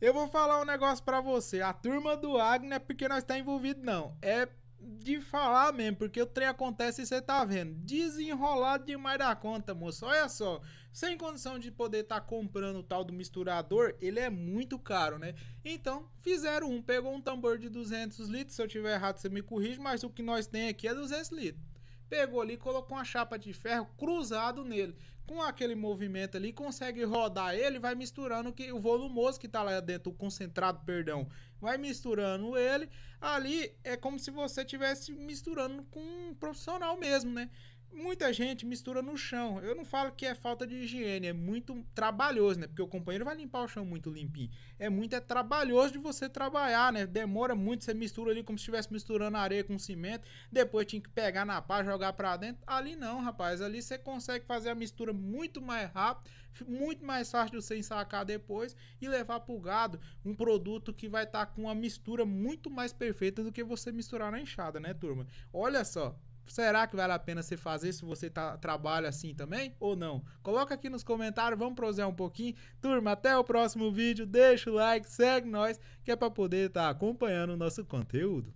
Eu vou falar um negócio para você. A turma do Agni é porque nós está envolvido, não. É de falar mesmo, porque o trem acontece e você tá vendo. Desenrolado demais da conta, moço. Olha só, sem condição de poder estar tá comprando o tal do misturador, ele é muito caro, né? Então, fizeram um, pegou um tambor de 200 litros, se eu tiver errado você me corrige, mas o que nós tem aqui é 200 litros pegou ali, colocou uma chapa de ferro cruzado nele. Com aquele movimento ali, consegue rodar ele, vai misturando que o volumoso que tá lá dentro, o concentrado, perdão, vai misturando ele. Ali é como se você tivesse misturando com um profissional mesmo, né? Muita gente mistura no chão. Eu não falo que é falta de higiene, é muito trabalhoso, né? Porque o companheiro vai limpar o chão muito limpinho. É muito é trabalhoso de você trabalhar, né? Demora muito, você mistura ali como se estivesse misturando areia com cimento, depois tinha que pegar na pá, jogar para dentro. Ali não, rapaz, ali você consegue fazer a mistura muito mais rápido, muito mais fácil de você ensacar depois e levar pro gado um produto que vai estar tá com uma mistura muito mais perfeita do que você misturar na enxada, né, turma? Olha só, Será que vale a pena você fazer se você tá, trabalha assim também ou não? Coloca aqui nos comentários, vamos prosear um pouquinho. Turma, até o próximo vídeo. Deixa o like, segue nós, que é para poder estar tá acompanhando o nosso conteúdo.